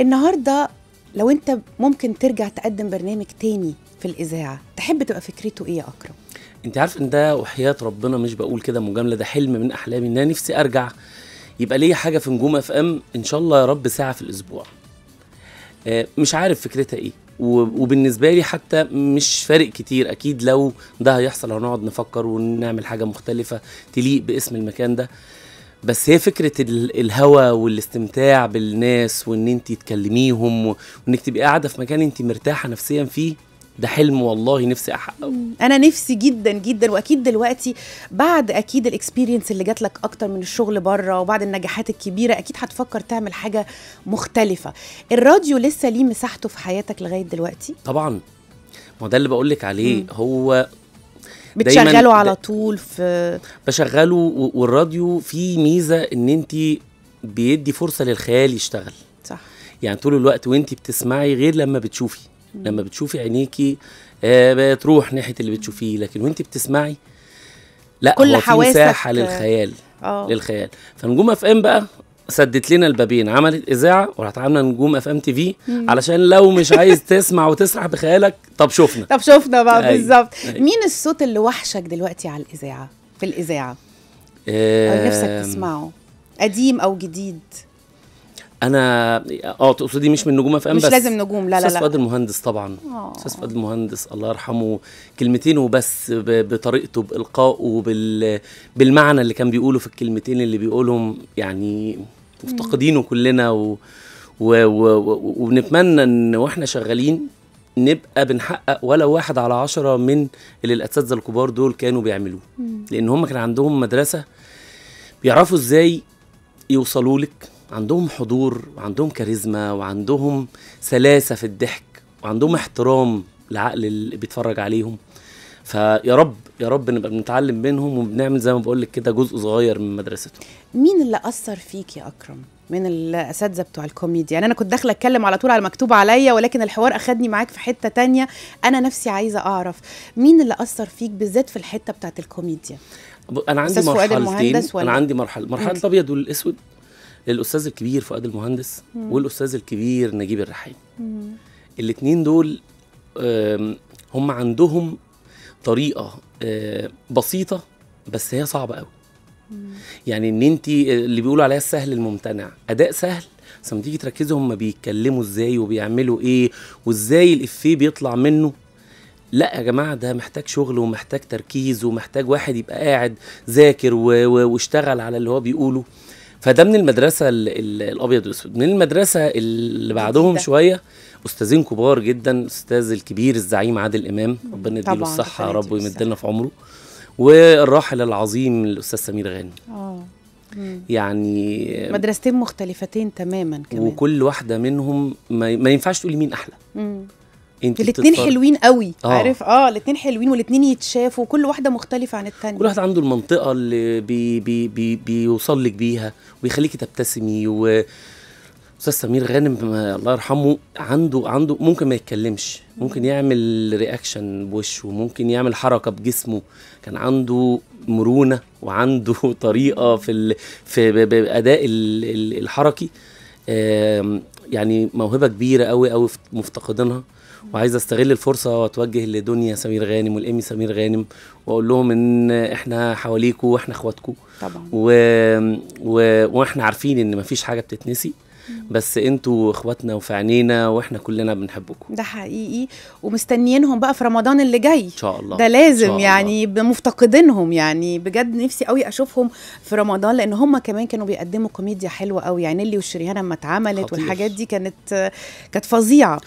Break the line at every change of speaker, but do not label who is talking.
النهارده لو انت ممكن ترجع تقدم برنامج تاني في الاذاعه تحب تبقى فكرته ايه يا اكرم
انت عارف ان ده وحياه ربنا مش بقول كده مجامله ده حلم من احلامي ان انا نفسي ارجع يبقى ليا حاجه في نجوم اف ام ان شاء الله يا رب ساعه في الاسبوع آه، مش عارف فكرتها ايه وبالنسبه لي حتى مش فارق كتير اكيد لو ده هيحصل هنقعد نفكر ونعمل حاجه مختلفه تليق باسم المكان ده بس هي فكره الهوى والاستمتاع بالناس وان انت تكلميهم وانك تبقي قاعده في مكان انت مرتاحه نفسيا فيه ده حلم والله نفسي
احققه انا نفسي جدا جدا واكيد دلوقتي بعد اكيد الاكسبيرينس اللي جات لك اكتر من الشغل بره وبعد النجاحات الكبيره اكيد هتفكر تعمل حاجه مختلفه الراديو لسه ليه مساحته في حياتك لغايه دلوقتي
طبعا ما ده اللي بقول لك عليه مم. هو بتشغله على
طول في
بشغله والراديو فيه ميزه ان انت بيدي فرصه للخيال يشتغل صح يعني طول الوقت وانت بتسمعي غير لما بتشوفي مم. لما بتشوفي عينيكي آه بتروح ناحيه اللي بتشوفيه لكن وانت بتسمعي لا كل هو في مساحه للخيال اه للخيال فنجوم اف ام بقى سدت لنا البابين عملت اذاعه ورحت عامله نجوم اف ام تي في علشان لو مش عايز تسمع وتسرح بخيالك طب شفنا طب
شفنا بقى أيوة. بالظبط أيوة. مين الصوت اللي وحشك دلوقتي على الاذاعه في الاذاعه
أه نفسك
تسمعه قديم او جديد
انا اه تقصدي مش من نجوم اف ام بس مش لازم نجوم لا لا لا فؤاد المهندس طبعا آه. استاذ فؤاد المهندس الله يرحمه كلمتين وبس بطريقته بالقائه بال بالمعنى اللي كان بيقوله في الكلمتين اللي بيقولهم يعني مفتقدينه كلنا و... و... و... ونتمنى ان واحنا شغالين نبقى بنحقق ولا واحد على عشرة من اللي الاساتذه الكبار دول كانوا بيعملوه لان هم كان عندهم مدرسه بيعرفوا ازاي يوصلوا لك عندهم حضور وعندهم كاريزما وعندهم سلاسه في الضحك وعندهم احترام لعقل اللي بيتفرج عليهم فيا رب يا رب نبقى بنتعلم منهم وبنعمل زي ما بقول لك كده جزء صغير من مدرستهم
مين اللي اثر فيك يا اكرم من الاساتذه بتوع الكوميديا يعني انا كنت داخله اتكلم على طول على مكتوب عليا ولكن الحوار اخدني معاك في حته تانية انا نفسي عايزه اعرف مين اللي اثر فيك بالذات في الحته بتاعه الكوميديا
انا عندي مرحلتين انا عندي مرحله مرحله الابيض والاسود الاستاذ الكبير فؤاد المهندس مم. والاستاذ الكبير نجيب الرحيم الاثنين دول هم عندهم طريقه آه، بسيطه بس هي صعبه قوي يعني ان انت اللي بيقولوا عليها السهل الممتنع اداء سهل بس لما تيجي تركزي هم بيتكلموا ازاي وبيعملوا ايه وازاي الافيه بيطلع منه لا يا جماعه ده محتاج شغل ومحتاج تركيز ومحتاج واحد يبقى قاعد ذاكر واشتغل على اللي هو بيقوله فده من المدرسه الابيض والاسود من المدرسه اللي بعدهم ده. شويه استاذين كبار جدا الاستاذ الكبير الزعيم عادل امام ربنا يديله الصحه يا رب ويمد لنا في عمره والراحل العظيم الاستاذ سمير غانم اه يعني
مدرستين مختلفتين تماما كمان
وكل واحده منهم ما, ما ينفعش تقولي مين احلى انت الاثنين حلوين
قوي آه. عارف اه الاثنين حلوين والاثنين يتشافوا كل واحده مختلفه عن الثانيه كل واحد
عنده المنطقه اللي بي بي بي بيوصل لك بيها ويخليكي تبتسمي و استاذ سمير غانم الله يرحمه عنده عنده ممكن ما يتكلمش ممكن يعمل رياكشن بوشه ممكن يعمل حركه بجسمه كان عنده مرونه وعنده طريقه في ال... في اداء الحركي يعني موهبه كبيره قوي قوي مفتقدينها وعايز استغل الفرصه واتوجه لدنيا سمير غانم والامي سمير غانم واقول لهم ان احنا حواليكوا واحنا اخواتكوا طبعا و... و... واحنا عارفين ان مفيش حاجه بتتنسي بس انتوا اخواتنا وفي عينينا واحنا كلنا بنحبكم
ده حقيقي ومستنيينهم بقى في رمضان اللي جاي ان
شاء الله ده لازم يعني
الله. يعني مفتقدينهم يعني بجد نفسي قوي اشوفهم في رمضان لان هم كمان كانوا بيقدموا كوميديا حلوه قوي يعني اللي والشريهان لما اتعملت والحاجات دي كانت كانت فظيعه